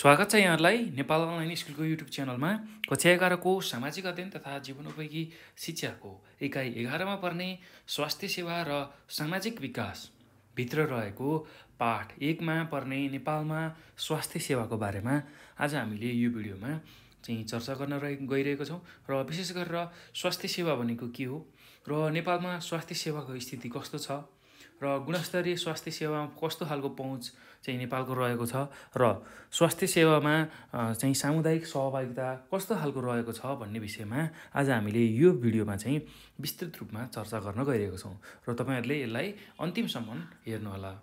स्वागत छ यहाँहरूलाई नेपाल अनलाइन स्कुलको युट्युब च्यानलमा कक्षा एघारको सामाजिक अध्ययन तथा जीवनोपयोगी शिक्षाको एकाइ एघारमा पर्ने स्वास्थ्य सेवा र सामाजिक विकासभित्र रहेको पाठ एकमा पर्ने नेपालमा स्वास्थ्य सेवाको बारेमा आज हामीले यो भिडियोमा चाहिँ चर्चा गर्न रहे गइरहेको छौँ र विशेष गरेर स्वास्थ्य सेवा भनेको के हो र नेपालमा स्वास्थ्य सेवाको स्थिति कस्तो छ र गुणस्तरीय स्वास्थ्य सेवामा कस्तो खालको पहुँच चाहिँ नेपालको रहेको छ र स्वास्थ्य सेवामा चाहिँ सामुदायिक सहभागिता कस्तो खालको रहेको छ भन्ने विषयमा आज हामीले यो भिडियोमा चाहिँ विस्तृत रूपमा चर्चा गर्न गइरहेको छौँ र तपाईँहरूले यसलाई अन्तिमसम्म हेर्नुहोला